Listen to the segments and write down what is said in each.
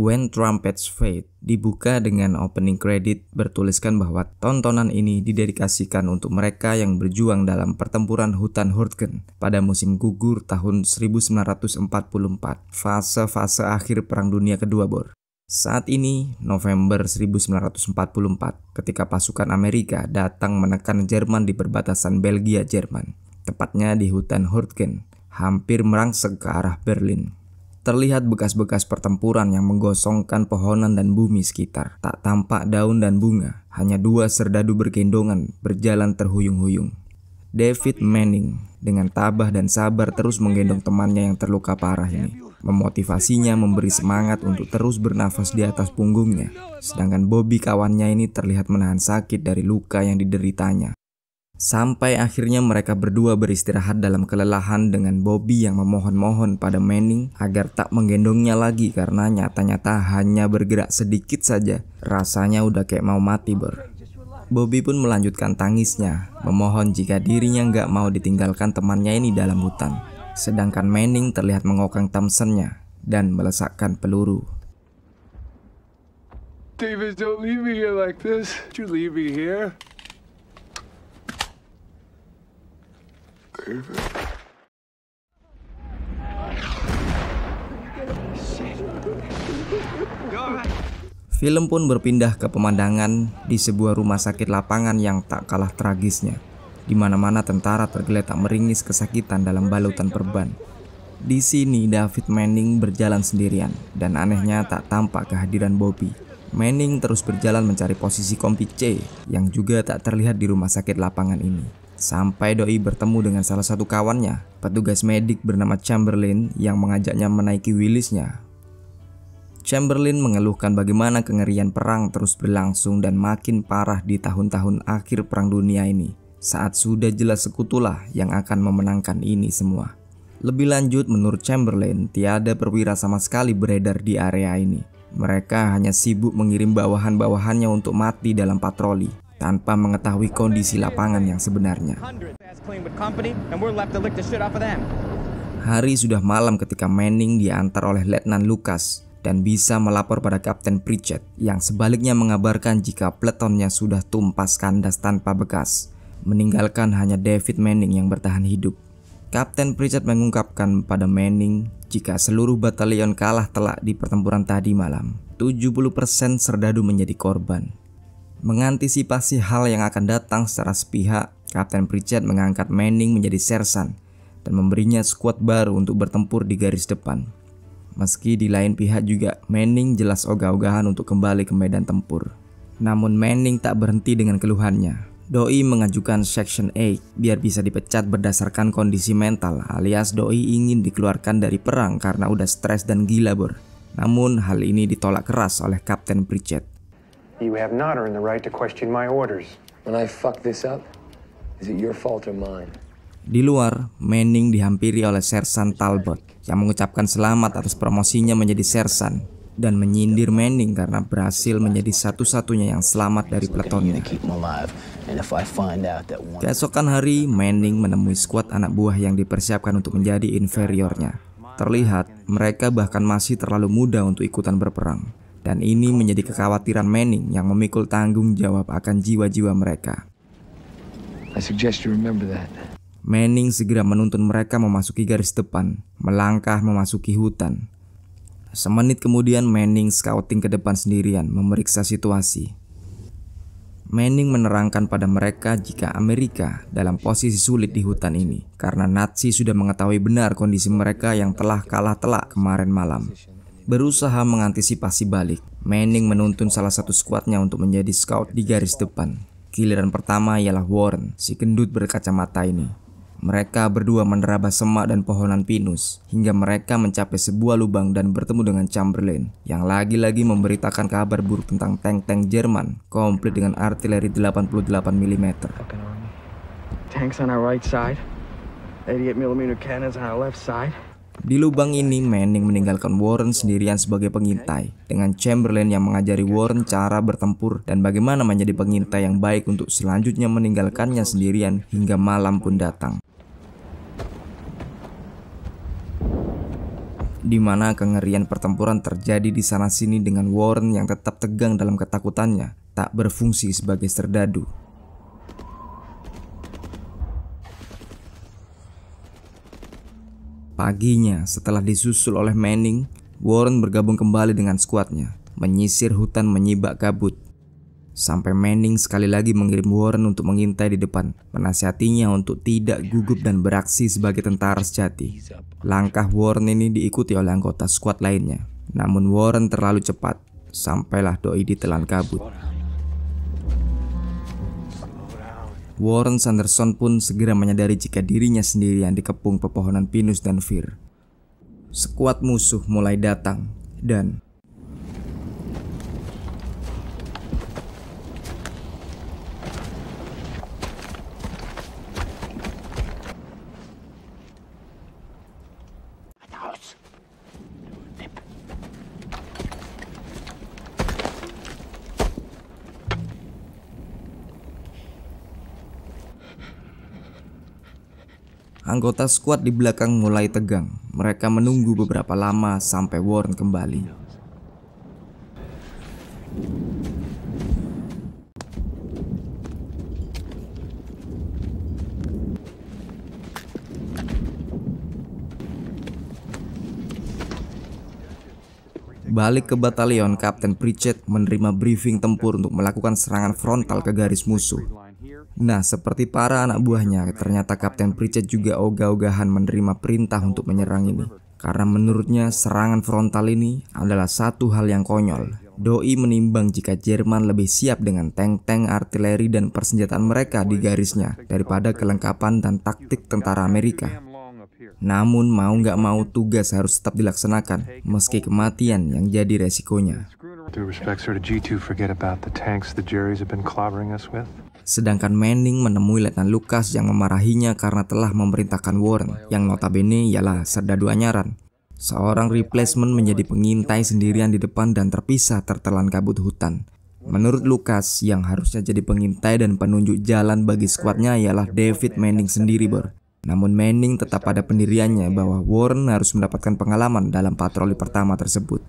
When Trumpets Fade dibuka dengan opening credit bertuliskan bahwa tontonan ini didedikasikan untuk mereka yang berjuang dalam pertempuran hutan Hurtgen pada musim gugur tahun 1944, fase-fase akhir Perang Dunia Kedua Bor. Saat ini, November 1944, ketika pasukan Amerika datang menekan Jerman di perbatasan Belgia-Jerman, tepatnya di hutan Hurtgen, hampir merangsek ke arah Berlin. Terlihat bekas-bekas pertempuran yang menggosongkan pohonan dan bumi sekitar. Tak tampak daun dan bunga, hanya dua serdadu bergendongan berjalan terhuyung-huyung. David Manning dengan tabah dan sabar terus menggendong temannya yang terluka parah ini, memotivasinya memberi semangat untuk terus bernafas di atas punggungnya. Sedangkan Bobby kawannya ini terlihat menahan sakit dari luka yang dideritanya. Sampai akhirnya mereka berdua beristirahat dalam kelelahan dengan Bobby yang memohon-mohon pada Manning agar tak menggendongnya lagi karena nyata-nyata hanya bergerak sedikit saja. Rasanya udah kayak mau mati, Ber. Bobby pun melanjutkan tangisnya, memohon jika dirinya nggak mau ditinggalkan temannya ini dalam hutan. Sedangkan Manning terlihat mengokang Thompsonnya dan melesakkan peluru. David, don't leave me here like this. Don't you leave me here. Film pun berpindah ke pemandangan di sebuah rumah sakit lapangan yang tak kalah tragisnya, di mana-mana tentara tergeletak meringis kesakitan dalam balutan perban. Di sini David Manning berjalan sendirian dan anehnya tak tampak kehadiran Bobby. Manning terus berjalan mencari posisi kompi C yang juga tak terlihat di rumah sakit lapangan ini. Sampai Doi bertemu dengan salah satu kawannya, petugas medik bernama Chamberlain yang mengajaknya menaiki wilisnya. Chamberlain mengeluhkan bagaimana kengerian perang terus berlangsung dan makin parah di tahun-tahun akhir Perang Dunia ini, saat sudah jelas sekutulah yang akan memenangkan ini semua. Lebih lanjut, menurut Chamberlain, tiada perwira sama sekali beredar di area ini. Mereka hanya sibuk mengirim bawahan-bawahannya untuk mati dalam patroli tanpa mengetahui kondisi lapangan yang sebenarnya. Hari sudah malam ketika Manning diantar oleh Letnan Lucas dan bisa melapor pada Kapten Pritchett yang sebaliknya mengabarkan jika peletonnya sudah tumpas kandas tanpa bekas, meninggalkan hanya David Manning yang bertahan hidup. Kapten Pritchett mengungkapkan pada Manning jika seluruh batalion kalah telak di pertempuran tadi malam. 70% serdadu menjadi korban Mengantisipasi hal yang akan datang secara sepihak, Kapten Pritchett mengangkat Manning menjadi sersan dan memberinya skuad baru untuk bertempur di garis depan. Meski di lain pihak juga Manning jelas ogah-ogahan untuk kembali ke medan tempur. Namun Manning tak berhenti dengan keluhannya. Doi mengajukan Section 8 biar bisa dipecat berdasarkan kondisi mental alias Doi ingin dikeluarkan dari perang karena udah stres dan gila bor. Namun hal ini ditolak keras oleh Kapten Pritchett. You have not earned the right to question my orders. When I fuck this up, is it your fault or mine? Di luar, Manning dihampiri oleh Sersan Talbot yang mengucapkan selamat atas promosinya menjadi Sersan dan menyindir Manning karena berhasil menjadi satu-satunya yang selamat dari peletonnya. Keesokan hari, Manning menemui skuad anak buah yang dipersiapkan untuk menjadi inferiornya. Terlihat, mereka bahkan masih terlalu muda untuk ikutan berperang. Dan ini menjadi kekhawatiran Manning yang memikul tanggung jawab akan jiwa-jiwa mereka. Manning segera menuntun mereka memasuki garis depan, melangkah memasuki hutan. Semenit kemudian Manning scouting ke depan sendirian memeriksa situasi. Manning menerangkan pada mereka jika Amerika dalam posisi sulit di hutan ini karena Nazi sudah mengetahui benar kondisi mereka yang telah kalah telak kemarin malam berusaha mengantisipasi balik. Manning menuntun salah satu skuadnya untuk menjadi scout di garis depan. Giliran pertama ialah Warren, si gendut berkacamata ini. Mereka berdua menerabas semak dan pohonan pinus hingga mereka mencapai sebuah lubang dan bertemu dengan Chamberlain yang lagi-lagi memberitakan kabar buruk tentang tank-tank Jerman komplit dengan artileri 88 mm. Tanks on our right side, 88 mm cannons on our left side. Di lubang ini, Manning meninggalkan Warren sendirian sebagai pengintai, dengan Chamberlain yang mengajari Warren cara bertempur dan bagaimana menjadi pengintai yang baik untuk selanjutnya meninggalkannya sendirian hingga malam pun datang. di mana kengerian pertempuran terjadi di sana-sini dengan Warren yang tetap tegang dalam ketakutannya, tak berfungsi sebagai serdadu. Paginya, setelah disusul oleh Manning, Warren bergabung kembali dengan skuadnya, menyisir hutan menyibak kabut. Sampai Manning sekali lagi mengirim Warren untuk mengintai di depan, menasihatinya untuk tidak gugup dan beraksi sebagai tentara sejati. Langkah Warren ini diikuti oleh anggota skuad lainnya. Namun Warren terlalu cepat, sampailah Doi ditelan kabut. Warren Sanderson pun segera menyadari jika dirinya sendiri yang dikepung pepohonan pinus dan fir. Sekuat musuh mulai datang dan Anggota skuad di belakang mulai tegang. Mereka menunggu beberapa lama sampai Warren kembali. Balik ke batalion, Kapten Pritchett menerima briefing tempur untuk melakukan serangan frontal ke garis musuh. Nah, seperti para anak buahnya, ternyata Kapten Pritchett juga ogah-ogahan menerima perintah untuk menyerang ini. Karena menurutnya serangan frontal ini adalah satu hal yang konyol. Doi menimbang jika Jerman lebih siap dengan tank-tank artileri dan persenjataan mereka di garisnya daripada kelengkapan dan taktik tentara Amerika. Namun mau nggak mau tugas harus tetap dilaksanakan meski kematian yang jadi resikonya. Sedangkan Manning menemui Letnan Lucas yang memarahinya karena telah memerintahkan Warren, yang notabene ialah serdadu anyaran. Seorang replacement menjadi pengintai sendirian di depan dan terpisah tertelan kabut hutan. Menurut Lucas, yang harusnya jadi pengintai dan penunjuk jalan bagi skuadnya ialah David Manning sendiri, Bor. Namun Manning tetap pada pendiriannya bahwa Warren harus mendapatkan pengalaman dalam patroli pertama tersebut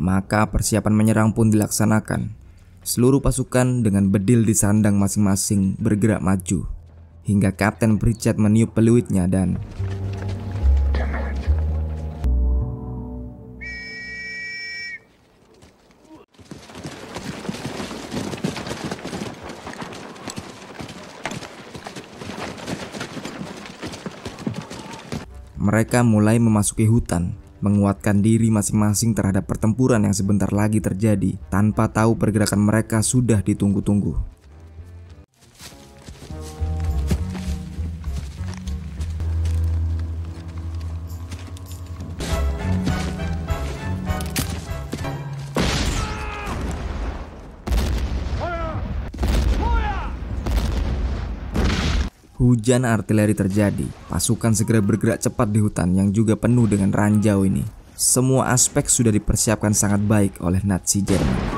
maka persiapan menyerang pun dilaksanakan. Seluruh pasukan dengan bedil di sandang masing-masing bergerak maju, hingga Kapten Pritchard meniup peluitnya dan... Mereka mulai memasuki hutan menguatkan diri masing-masing terhadap pertempuran yang sebentar lagi terjadi tanpa tahu pergerakan mereka sudah ditunggu-tunggu. hujan artileri terjadi, pasukan segera bergerak cepat di hutan yang juga penuh dengan ranjau ini. Semua aspek sudah dipersiapkan sangat baik oleh Nazi Jerman.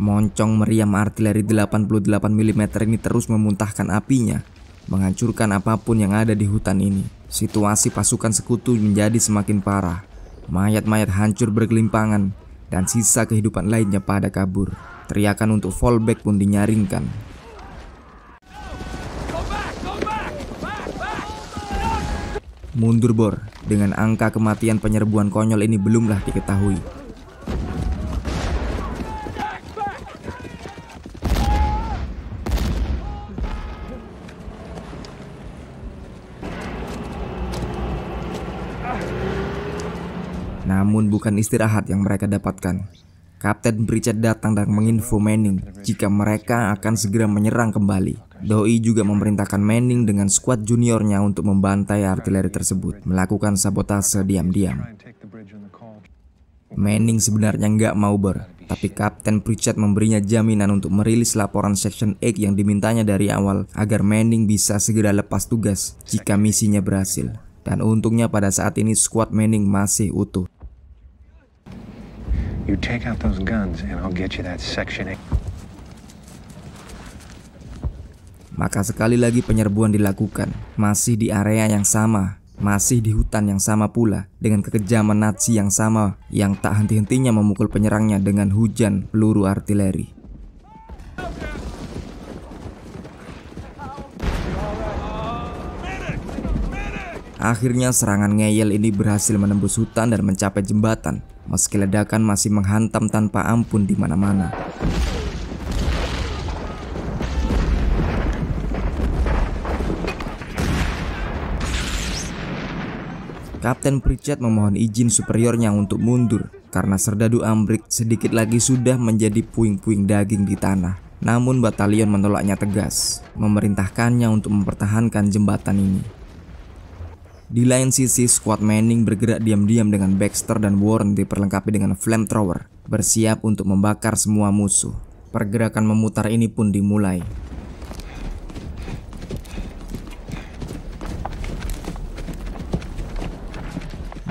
Moncong meriam artileri 88 mm ini terus memuntahkan apinya, menghancurkan apapun yang ada di hutan ini. Situasi pasukan sekutu menjadi semakin parah. Mayat-mayat hancur bergelimpangan dan sisa kehidupan lainnya pada kabur. Teriakan untuk fallback pun dinyaringkan. Mundur bor, dengan angka kematian penyerbuan konyol ini belumlah diketahui. Namun bukan istirahat yang mereka dapatkan. Kapten Bridget datang dan menginfo Manning jika mereka akan segera menyerang kembali. Doi juga memerintahkan Manning dengan skuad juniornya untuk membantai artileri tersebut, melakukan sabotase diam-diam. Manning sebenarnya nggak mau ber, tapi Kapten Pritchard memberinya jaminan untuk merilis laporan Section 8 yang dimintanya dari awal agar Manning bisa segera lepas tugas jika misinya berhasil. Dan untungnya pada saat ini skuad Manning masih utuh. You take out those guns and I'll get you that section 8. Maka sekali lagi penyerbuan dilakukan, masih di area yang sama, masih di hutan yang sama pula, dengan kekejaman Nazi yang sama yang tak henti-hentinya memukul penyerangnya dengan hujan peluru artileri. Akhirnya serangan ngeyel ini berhasil menembus hutan dan mencapai jembatan meski ledakan masih menghantam tanpa ampun di mana-mana. Kapten Pritchett memohon izin superiornya untuk mundur karena serdadu Ambrik sedikit lagi sudah menjadi puing-puing daging di tanah. Namun batalion menolaknya tegas, memerintahkannya untuk mempertahankan jembatan ini. Di lain sisi, squad Manning bergerak diam-diam dengan Baxter dan Warren diperlengkapi dengan flamethrower, bersiap untuk membakar semua musuh. Pergerakan memutar ini pun dimulai.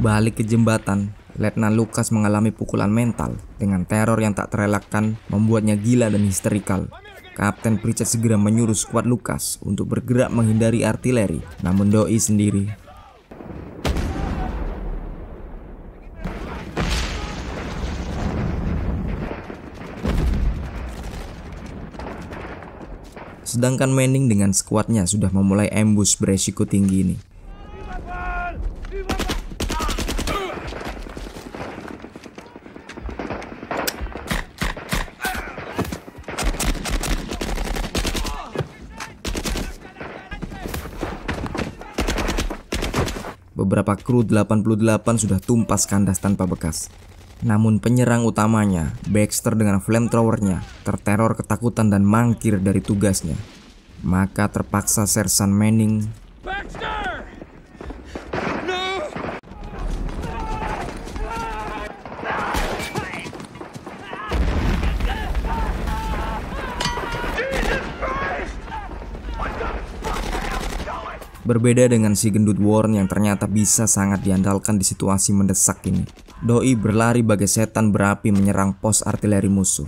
Balik ke jembatan, Letnan Lukas mengalami pukulan mental dengan teror yang tak terelakkan membuatnya gila dan histerikal. Kapten Pritchett segera menyuruh skuad Lukas untuk bergerak menghindari artileri, namun Doi sendiri Sedangkan Manning dengan skuadnya sudah memulai embus beresiko tinggi ini. Beberapa kru 88 sudah tumpas kandas tanpa bekas. Namun penyerang utamanya, Baxter dengan flamethrowernya, terteror ketakutan dan mangkir dari tugasnya. Maka terpaksa Sersan Manning Berbeda dengan si gendut Warren yang ternyata bisa sangat diandalkan di situasi mendesak ini. Doi berlari bagai setan berapi menyerang pos artileri musuh.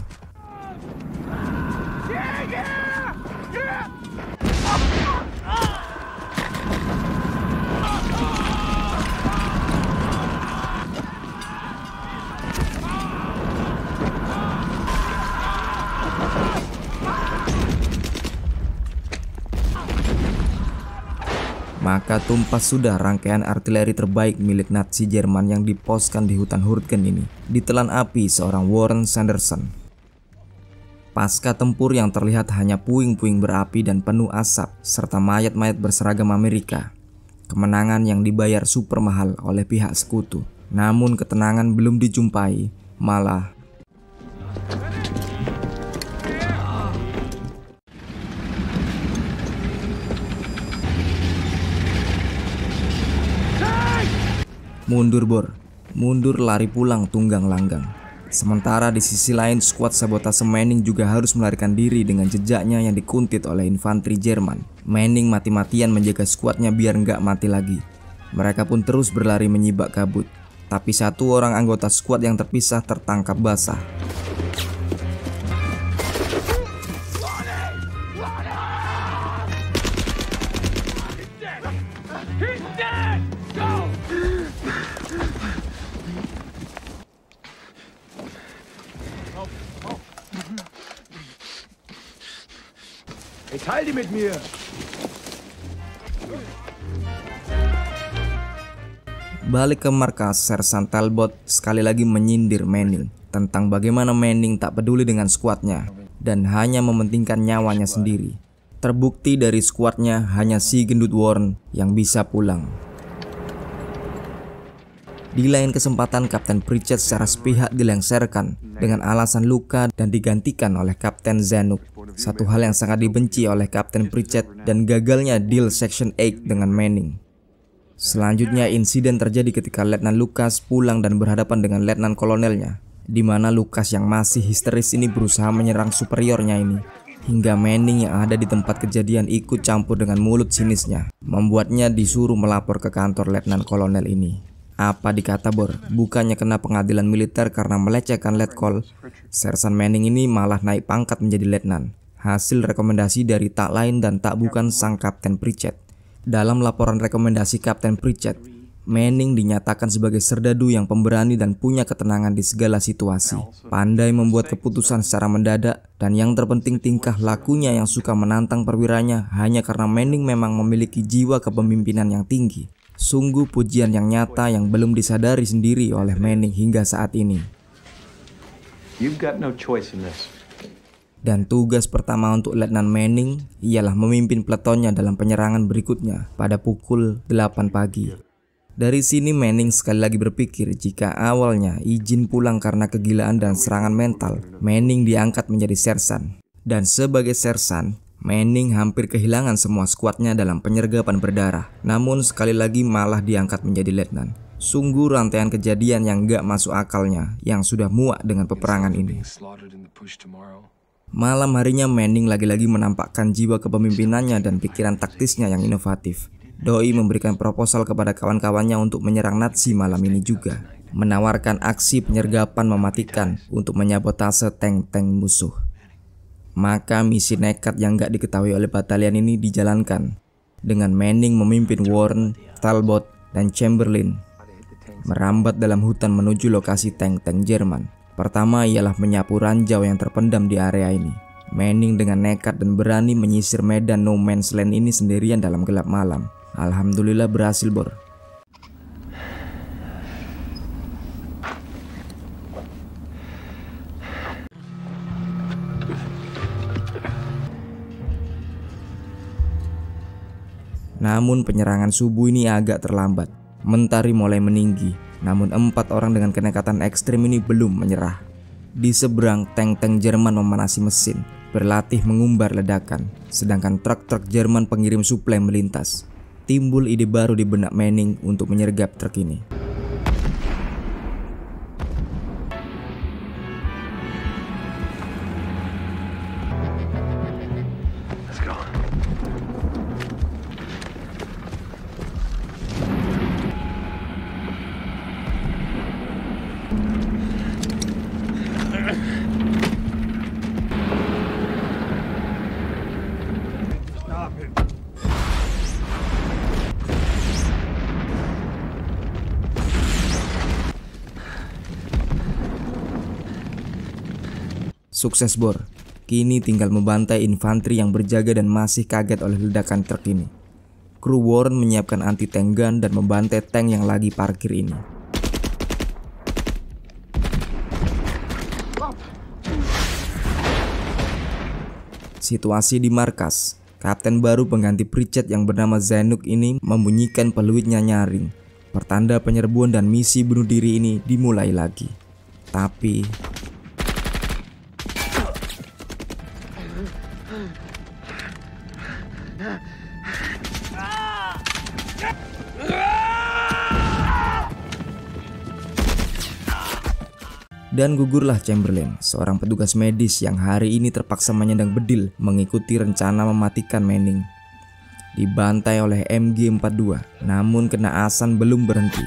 maka tumpas sudah rangkaian artileri terbaik milik Nazi Jerman yang diposkan di hutan Hurtgen ini ditelan api seorang Warren Sanderson. Pasca tempur yang terlihat hanya puing-puing berapi dan penuh asap serta mayat-mayat berseragam Amerika. Kemenangan yang dibayar super mahal oleh pihak sekutu. Namun ketenangan belum dijumpai, malah Mundur bor, mundur lari pulang tunggang langgang. Sementara di sisi lain skuad sabotase Manning juga harus melarikan diri dengan jejaknya yang dikuntit oleh infanteri Jerman. Manning mati-matian menjaga skuadnya biar nggak mati lagi. Mereka pun terus berlari menyibak kabut. Tapi satu orang anggota skuad yang terpisah tertangkap basah. Ich die mit mir. Balik ke markas, Sersan Talbot sekali lagi menyindir Manning tentang bagaimana Manning tak peduli dengan skuadnya dan hanya mementingkan nyawanya sendiri. Terbukti dari skuadnya hanya si gendut Warren yang bisa pulang. Di lain kesempatan, Kapten Pritchett secara sepihak dilengsarkan dengan alasan luka dan digantikan oleh Kapten Zanuck satu hal yang sangat dibenci oleh Kapten Pritchett dan gagalnya deal Section 8 dengan Manning. Selanjutnya insiden terjadi ketika Letnan Lukas pulang dan berhadapan dengan Letnan Kolonelnya, di mana Lukas yang masih histeris ini berusaha menyerang superiornya ini. Hingga Manning yang ada di tempat kejadian ikut campur dengan mulut sinisnya, membuatnya disuruh melapor ke kantor Letnan Kolonel ini. Apa dikata Bor? Bukannya kena pengadilan militer karena melecehkan letkol. Sersan Manning ini malah naik pangkat menjadi letnan. Hasil rekomendasi dari tak lain dan tak bukan sang Kapten Pritchett. Dalam laporan rekomendasi Kapten Pritchett, Manning dinyatakan sebagai serdadu yang pemberani dan punya ketenangan di segala situasi. Pandai membuat keputusan secara mendadak dan yang terpenting tingkah lakunya yang suka menantang perwiranya hanya karena Manning memang memiliki jiwa kepemimpinan yang tinggi. Sungguh pujian yang nyata yang belum disadari sendiri oleh Manning hingga saat ini. Dan tugas pertama untuk Letnan Manning ialah memimpin peletonnya dalam penyerangan berikutnya pada pukul 8 pagi. Dari sini Manning sekali lagi berpikir jika awalnya izin pulang karena kegilaan dan serangan mental, Manning diangkat menjadi sersan. Dan sebagai sersan, Manning hampir kehilangan semua skuadnya dalam penyergapan berdarah, namun sekali lagi malah diangkat menjadi letnan. Sungguh rantaian kejadian yang gak masuk akalnya yang sudah muak dengan peperangan ini. Malam harinya Manning lagi-lagi menampakkan jiwa kepemimpinannya dan pikiran taktisnya yang inovatif. Doi memberikan proposal kepada kawan-kawannya untuk menyerang Nazi malam ini juga, menawarkan aksi penyergapan mematikan untuk menyabotase tank-tank musuh. Maka misi nekat yang gak diketahui oleh batalion ini dijalankan dengan Manning memimpin Warren, Talbot, dan Chamberlain merambat dalam hutan menuju lokasi tank-tank Jerman. Pertama ialah menyapu ranjau yang terpendam di area ini. Manning dengan nekat dan berani menyisir medan No Man's Land ini sendirian dalam gelap malam. Alhamdulillah berhasil, Bor. Namun penyerangan subuh ini agak terlambat. Mentari mulai meninggi, namun empat orang dengan kenekatan ekstrim ini belum menyerah. Di seberang tank-tank Jerman memanasi mesin, berlatih mengumbar ledakan, sedangkan truk-truk Jerman pengirim suplai melintas. Timbul ide baru di benak Manning untuk menyergap truk ini. Sukses Bor, kini tinggal membantai infanteri yang berjaga dan masih kaget oleh ledakan truk ini. Kru Warren menyiapkan anti-tank gun dan membantai tank yang lagi parkir ini. Situasi di markas, kapten baru pengganti Pritchett yang bernama Zenuk ini membunyikan peluitnya nyaring. Pertanda penyerbuan dan misi bunuh diri ini dimulai lagi. Tapi Dan gugurlah Chamberlain, seorang petugas medis yang hari ini terpaksa menyandang bedil mengikuti rencana mematikan Manning. Dibantai oleh MG42, namun kena asan belum berhenti.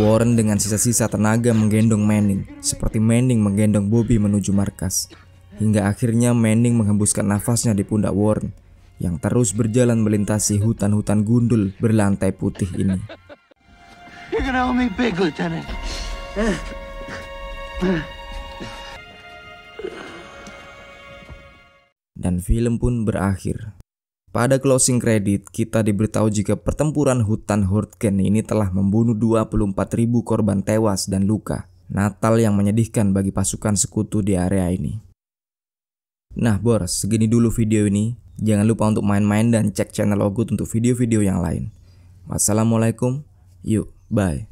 Warren dengan sisa-sisa tenaga menggendong Manning, seperti Manning menggendong Bobby menuju markas. Hingga akhirnya Manning menghembuskan nafasnya di pundak Warren, yang terus berjalan melintasi hutan-hutan gundul berlantai putih ini. Dan film pun berakhir. Pada closing credit, kita diberitahu jika pertempuran hutan Hurtgen ini telah membunuh ribu korban tewas dan luka. Natal yang menyedihkan bagi pasukan sekutu di area ini. Nah Bor, segini dulu video ini. Jangan lupa untuk main-main dan cek channel Ogut untuk video-video yang lain. Wassalamualaikum, yuk, bye.